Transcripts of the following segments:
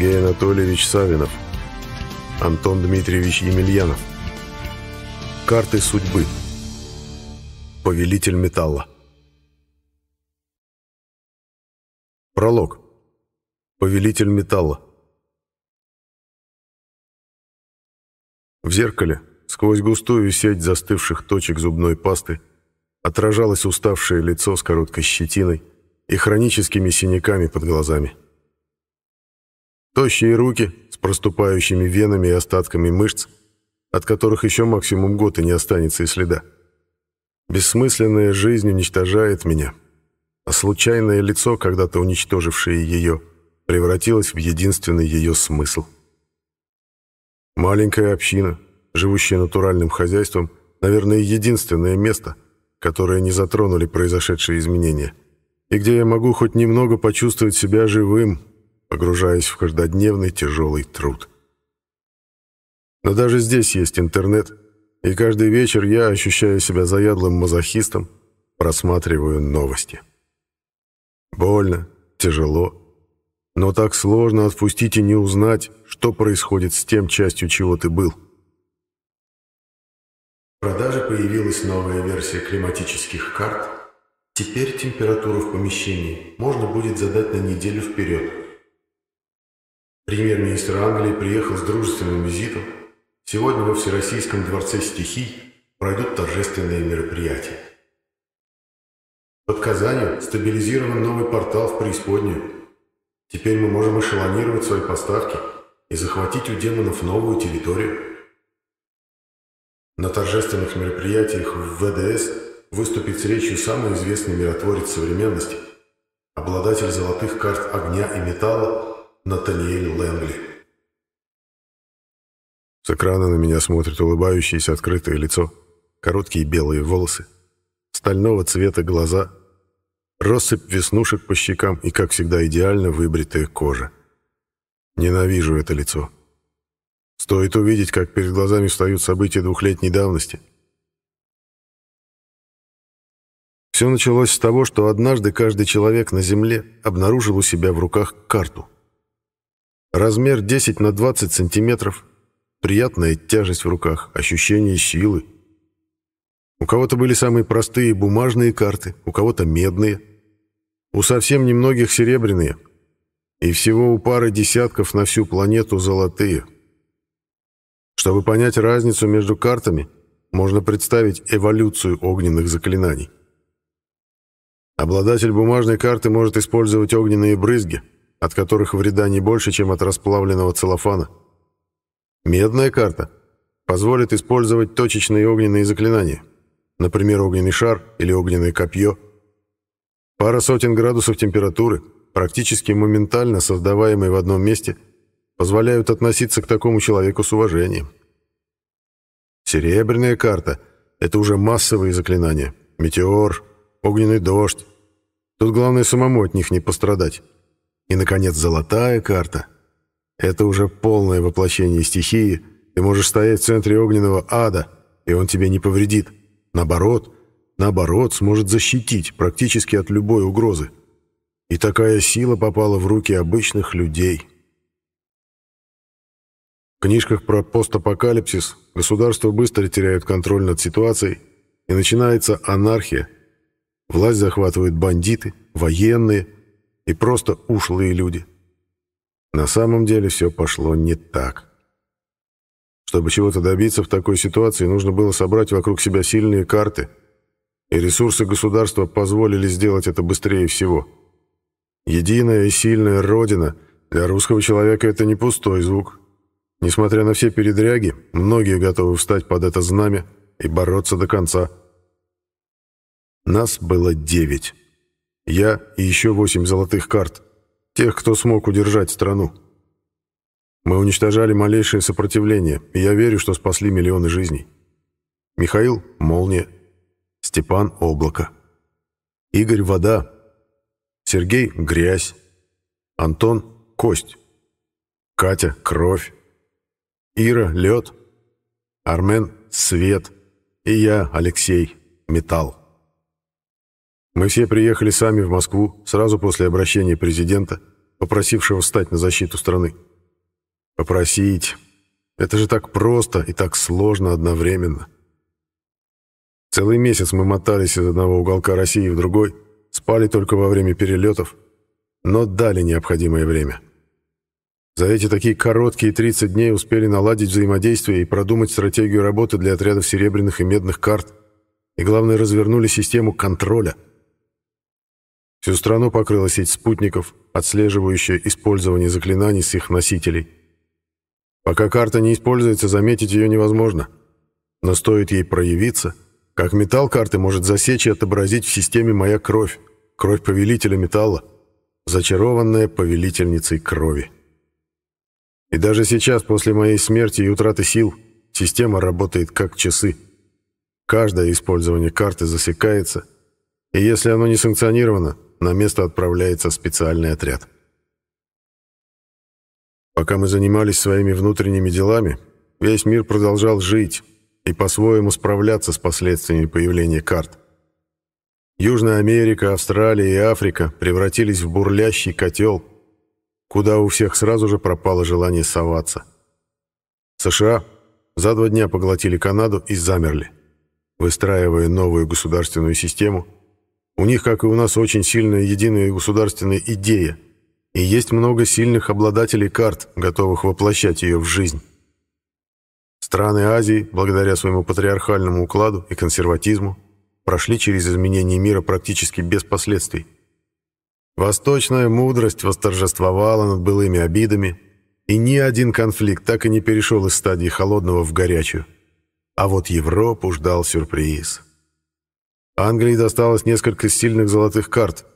Сергей Анатольевич Савинов, Антон Дмитриевич Емельянов. Карты судьбы. Повелитель металла. Пролог. Повелитель металла. В зеркале, сквозь густую сеть застывших точек зубной пасты, отражалось уставшее лицо с короткой щетиной и хроническими синяками под глазами. Тощие руки с проступающими венами и остатками мышц, от которых еще максимум год и не останется и следа. Бессмысленная жизнь уничтожает меня, а случайное лицо, когда-то уничтожившее ее, превратилось в единственный ее смысл. Маленькая община, живущая натуральным хозяйством, наверное, единственное место, которое не затронули произошедшие изменения, и где я могу хоть немного почувствовать себя живым – погружаясь в каждодневный тяжелый труд. Но даже здесь есть интернет, и каждый вечер я, ощущаю себя заядлым мазохистом, просматриваю новости. Больно, тяжело, но так сложно отпустить и не узнать, что происходит с тем частью, чего ты был. В продаже появилась новая версия климатических карт. Теперь температуру в помещении можно будет задать на неделю вперед – Премьер-министр Англии приехал с дружественным визитом. Сегодня во Всероссийском дворце стихий пройдут торжественные мероприятия. Под Казанью стабилизирован новый портал в преисподнюю. Теперь мы можем эшелонировать свои поставки и захватить у демонов новую территорию. На торжественных мероприятиях в ВДС выступит с речью самый известный миротворец современности, обладатель золотых карт огня и металла Натаниэль Лэнгли. С экрана на меня смотрит улыбающееся открытое лицо, короткие белые волосы, стального цвета глаза, россыпь веснушек по щекам и, как всегда, идеально выбритая кожа. Ненавижу это лицо. Стоит увидеть, как перед глазами встают события двухлетней давности. Все началось с того, что однажды каждый человек на Земле обнаружил у себя в руках карту — Размер 10 на 20 сантиметров. Приятная тяжесть в руках, ощущение силы. У кого-то были самые простые бумажные карты, у кого-то медные. У совсем немногих серебряные. И всего у пары десятков на всю планету золотые. Чтобы понять разницу между картами, можно представить эволюцию огненных заклинаний. Обладатель бумажной карты может использовать огненные брызги – от которых вреда не больше, чем от расплавленного целлофана. Медная карта позволит использовать точечные огненные заклинания, например, огненный шар или огненное копье. Пара сотен градусов температуры, практически моментально создаваемые в одном месте, позволяют относиться к такому человеку с уважением. Серебряная карта — это уже массовые заклинания. Метеор, огненный дождь. Тут главное самому от них не пострадать. И, наконец, золотая карта. Это уже полное воплощение стихии. Ты можешь стоять в центре огненного ада, и он тебе не повредит. Наоборот, наоборот, сможет защитить практически от любой угрозы. И такая сила попала в руки обычных людей. В книжках про постапокалипсис государство быстро теряет контроль над ситуацией, и начинается анархия. Власть захватывают бандиты, военные – и просто ушлые люди. На самом деле все пошло не так. Чтобы чего-то добиться в такой ситуации, нужно было собрать вокруг себя сильные карты, и ресурсы государства позволили сделать это быстрее всего. Единая и сильная Родина для русского человека — это не пустой звук. Несмотря на все передряги, многие готовы встать под это знамя и бороться до конца. Нас было девять. Я и еще восемь золотых карт. Тех, кто смог удержать страну. Мы уничтожали малейшее сопротивление, и я верю, что спасли миллионы жизней. Михаил — молния. Степан — облако. Игорь — вода. Сергей — грязь. Антон — кость. Катя — кровь. Ира — лед. Армен — свет. И я, Алексей, металл. Мы все приехали сами в Москву сразу после обращения президента, попросившего встать на защиту страны. Попросить. Это же так просто и так сложно одновременно. Целый месяц мы мотались из одного уголка России в другой, спали только во время перелетов, но дали необходимое время. За эти такие короткие 30 дней успели наладить взаимодействие и продумать стратегию работы для отрядов серебряных и медных карт, и, главное, развернули систему контроля – Всю страну покрыла сеть спутников, отслеживающая использование заклинаний с их носителей. Пока карта не используется, заметить ее невозможно. Но стоит ей проявиться, как металл карты может засечь и отобразить в системе «Моя кровь», кровь повелителя металла, зачарованная повелительницей крови. И даже сейчас, после моей смерти и утраты сил, система работает как часы. Каждое использование карты засекается, и если оно не санкционировано, на место отправляется специальный отряд. Пока мы занимались своими внутренними делами, весь мир продолжал жить и по-своему справляться с последствиями появления карт. Южная Америка, Австралия и Африка превратились в бурлящий котел, куда у всех сразу же пропало желание соваться. США за два дня поглотили Канаду и замерли, выстраивая новую государственную систему – у них, как и у нас, очень сильная единая государственная идея. И есть много сильных обладателей карт, готовых воплощать ее в жизнь. Страны Азии, благодаря своему патриархальному укладу и консерватизму, прошли через изменение мира практически без последствий. Восточная мудрость восторжествовала над былыми обидами, и ни один конфликт так и не перешел из стадии холодного в горячую. А вот Европу ждал сюрприз. Англии досталось несколько сильных золотых карт,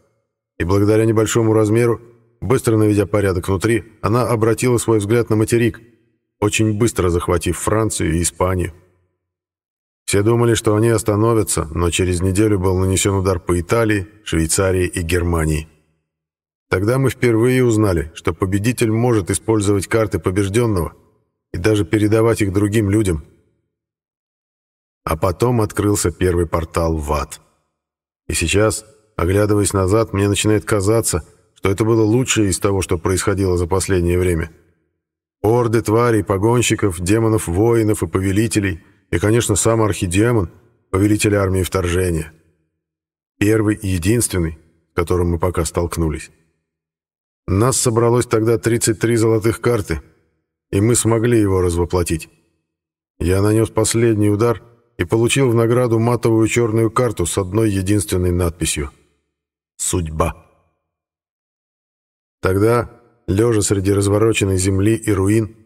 и благодаря небольшому размеру, быстро наведя порядок внутри, она обратила свой взгляд на материк, очень быстро захватив Францию и Испанию. Все думали, что они остановятся, но через неделю был нанесен удар по Италии, Швейцарии и Германии. Тогда мы впервые узнали, что победитель может использовать карты побежденного и даже передавать их другим людям – а потом открылся первый портал в ад. И сейчас, оглядываясь назад, мне начинает казаться, что это было лучшее из того, что происходило за последнее время. Орды тварей, погонщиков, демонов-воинов и повелителей, и, конечно, сам архидемон, повелитель армии вторжения. Первый и единственный, с которым мы пока столкнулись. Нас собралось тогда 33 золотых карты, и мы смогли его развоплотить. Я нанес последний удар — и получил в награду матовую черную карту с одной единственной надписью «Судьба». Тогда, лежа среди развороченной земли и руин,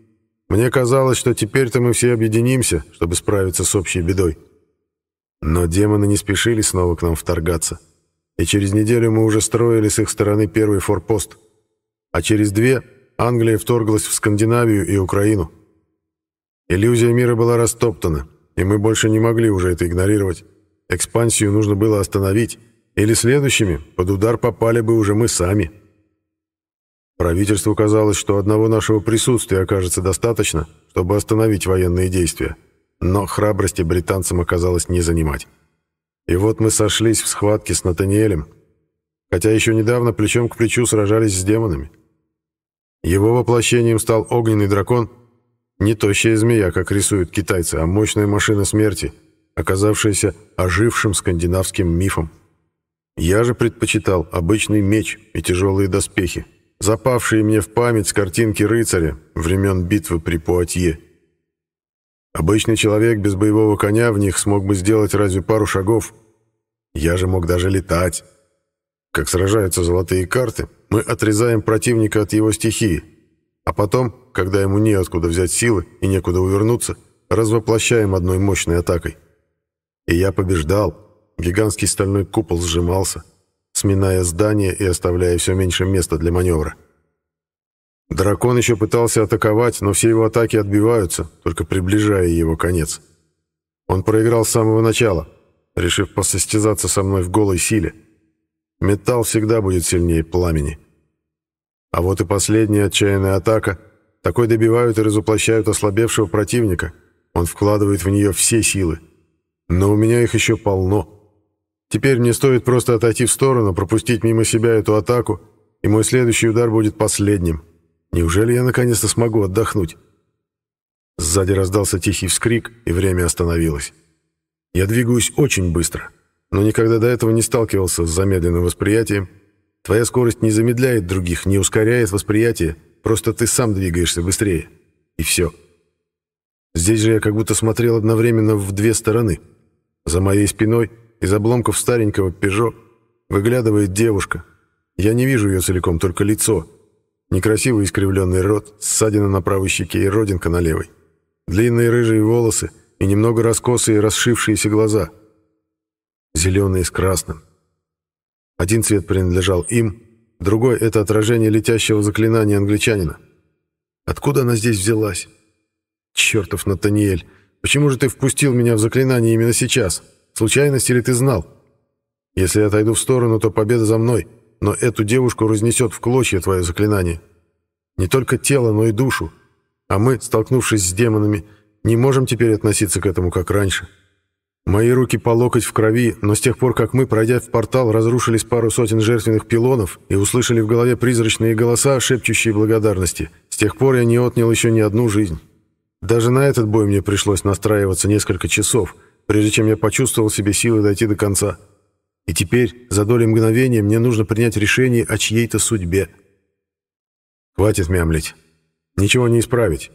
мне казалось, что теперь-то мы все объединимся, чтобы справиться с общей бедой. Но демоны не спешили снова к нам вторгаться, и через неделю мы уже строили с их стороны первый форпост, а через две Англия вторглась в Скандинавию и Украину. Иллюзия мира была растоптана — и мы больше не могли уже это игнорировать. Экспансию нужно было остановить, или следующими под удар попали бы уже мы сами. Правительству казалось, что одного нашего присутствия окажется достаточно, чтобы остановить военные действия, но храбрости британцам оказалось не занимать. И вот мы сошлись в схватке с Натаниэлем, хотя еще недавно плечом к плечу сражались с демонами. Его воплощением стал огненный дракон — не тощая змея, как рисуют китайцы, а мощная машина смерти, оказавшаяся ожившим скандинавским мифом. Я же предпочитал обычный меч и тяжелые доспехи, запавшие мне в память с картинки рыцаря времен битвы при Пуатье. Обычный человек без боевого коня в них смог бы сделать разве пару шагов. Я же мог даже летать. Как сражаются золотые карты, мы отрезаем противника от его стихии, а потом когда ему неоткуда взять силы и некуда увернуться, развоплощаем одной мощной атакой. И я побеждал. Гигантский стальной купол сжимался, сминая здание и оставляя все меньше места для маневра. Дракон еще пытался атаковать, но все его атаки отбиваются, только приближая его конец. Он проиграл с самого начала, решив посостязаться со мной в голой силе. Металл всегда будет сильнее пламени. А вот и последняя отчаянная атака такой добивают и разоплощают ослабевшего противника. Он вкладывает в нее все силы. Но у меня их еще полно. Теперь мне стоит просто отойти в сторону, пропустить мимо себя эту атаку, и мой следующий удар будет последним. Неужели я наконец-то смогу отдохнуть? Сзади раздался тихий вскрик, и время остановилось. Я двигаюсь очень быстро, но никогда до этого не сталкивался с замедленным восприятием. Твоя скорость не замедляет других, не ускоряет восприятие — просто ты сам двигаешься быстрее. И все. Здесь же я как будто смотрел одновременно в две стороны. За моей спиной из обломков старенького «Пежо» выглядывает девушка. Я не вижу ее целиком, только лицо. Некрасивый искривленный рот, ссадина на правой щеке и родинка на левой. Длинные рыжие волосы и немного раскосые расшившиеся глаза. Зеленые с красным. Один цвет принадлежал им, Другой — это отражение летящего заклинания англичанина. Откуда она здесь взялась? Чертов Натаниэль, почему же ты впустил меня в заклинание именно сейчас? Случайность или ты знал? Если я отойду в сторону, то победа за мной, но эту девушку разнесет в клочья твое заклинание. Не только тело, но и душу. А мы, столкнувшись с демонами, не можем теперь относиться к этому как раньше. Мои руки по локоть в крови, но с тех пор, как мы, пройдя в портал, разрушились пару сотен жертвенных пилонов и услышали в голове призрачные голоса, шепчущие благодарности, с тех пор я не отнял еще ни одну жизнь. Даже на этот бой мне пришлось настраиваться несколько часов, прежде чем я почувствовал себе силы дойти до конца. И теперь, за доли мгновения, мне нужно принять решение о чьей-то судьбе. Хватит мямлить. Ничего не исправить.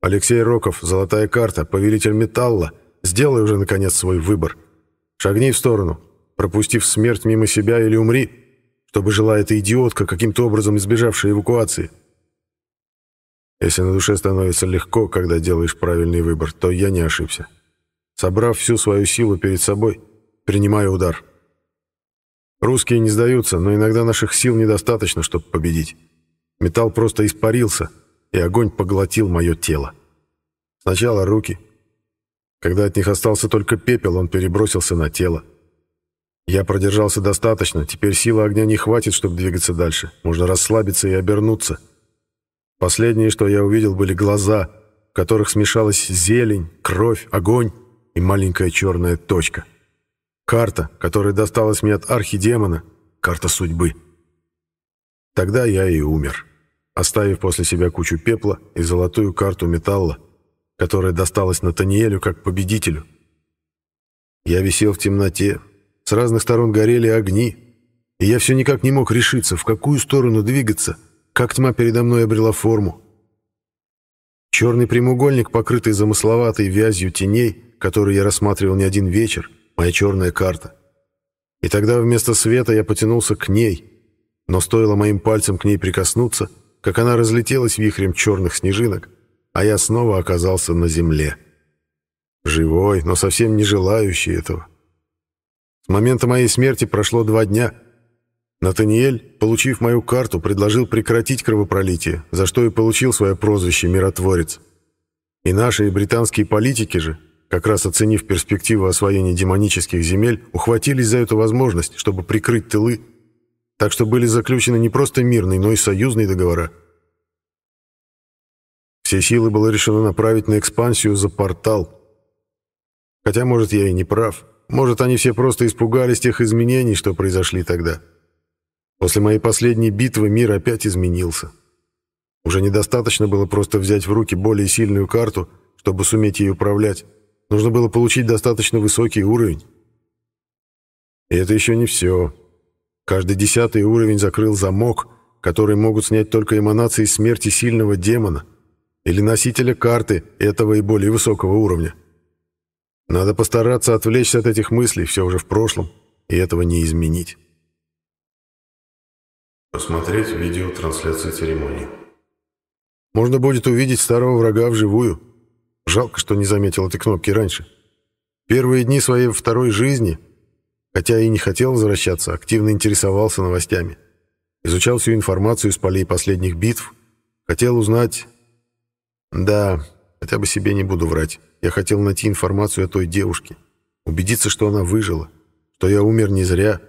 Алексей Роков, золотая карта, повелитель металла — Сделай уже, наконец, свой выбор. Шагни в сторону, пропустив смерть мимо себя или умри, чтобы жила эта идиотка, каким-то образом избежавшая эвакуации. Если на душе становится легко, когда делаешь правильный выбор, то я не ошибся. Собрав всю свою силу перед собой, принимаю удар. Русские не сдаются, но иногда наших сил недостаточно, чтобы победить. Металл просто испарился, и огонь поглотил мое тело. Сначала руки — когда от них остался только пепел, он перебросился на тело. Я продержался достаточно, теперь силы огня не хватит, чтобы двигаться дальше. Можно расслабиться и обернуться. Последнее, что я увидел, были глаза, в которых смешалась зелень, кровь, огонь и маленькая черная точка. Карта, которая досталась мне от архидемона, карта судьбы. Тогда я и умер, оставив после себя кучу пепла и золотую карту металла, которая досталась Натаниэлю как победителю. Я висел в темноте, с разных сторон горели огни, и я все никак не мог решиться, в какую сторону двигаться, как тьма передо мной обрела форму. Черный прямоугольник, покрытый замысловатой вязью теней, который я рассматривал не один вечер, моя черная карта. И тогда вместо света я потянулся к ней, но стоило моим пальцем к ней прикоснуться, как она разлетелась вихрем черных снежинок — а я снова оказался на земле. Живой, но совсем не желающий этого. С момента моей смерти прошло два дня. Натаниэль, получив мою карту, предложил прекратить кровопролитие, за что и получил свое прозвище «Миротворец». И наши, и британские политики же, как раз оценив перспективу освоения демонических земель, ухватились за эту возможность, чтобы прикрыть тылы, так что были заключены не просто мирные, но и союзные договора – все силы было решено направить на экспансию за портал. Хотя, может, я и не прав. Может, они все просто испугались тех изменений, что произошли тогда. После моей последней битвы мир опять изменился. Уже недостаточно было просто взять в руки более сильную карту, чтобы суметь ей управлять. Нужно было получить достаточно высокий уровень. И это еще не все. Каждый десятый уровень закрыл замок, который могут снять только эманации смерти сильного демона — или носителя карты этого и более высокого уровня. Надо постараться отвлечься от этих мыслей, все уже в прошлом, и этого не изменить. Посмотреть видеотрансляцию церемонии. Можно будет увидеть старого врага вживую. Жалко, что не заметил этой кнопки раньше. Первые дни своей второй жизни, хотя и не хотел возвращаться, активно интересовался новостями. Изучал всю информацию из полей последних битв. Хотел узнать, да, хотя бы себе не буду врать. Я хотел найти информацию о той девушке. Убедиться, что она выжила. Что я умер не зря.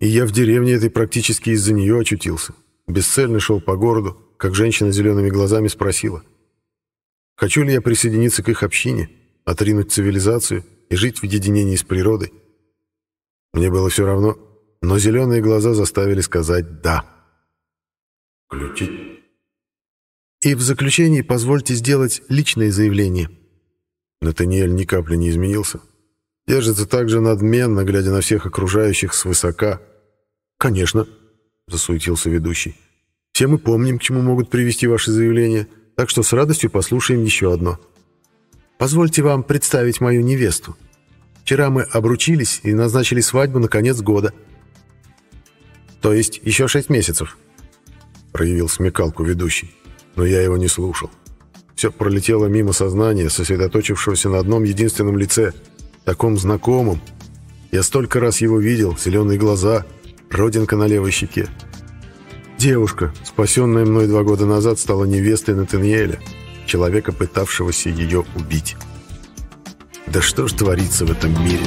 И я в деревне этой практически из-за нее очутился. Бесцельно шел по городу, как женщина с зелеными глазами спросила. Хочу ли я присоединиться к их общине, отринуть цивилизацию и жить в единении с природой? Мне было все равно, но зеленые глаза заставили сказать «да». Включить и в заключении позвольте сделать личное заявление. Натаниэль ни капли не изменился. Держится так также надменно, глядя на всех окружающих свысока. «Конечно», — засуетился ведущий. «Все мы помним, к чему могут привести ваши заявления, так что с радостью послушаем еще одно. Позвольте вам представить мою невесту. Вчера мы обручились и назначили свадьбу на конец года». «То есть еще шесть месяцев», — проявил смекалку ведущий. Но я его не слушал. Все пролетело мимо сознания, сосредоточившегося на одном единственном лице, таком знакомом. Я столько раз его видел, зеленые глаза, родинка на левой щеке. Девушка, спасенная мной два года назад, стала невестой Натаниэля, человека, пытавшегося ее убить. Да что ж творится в этом мире?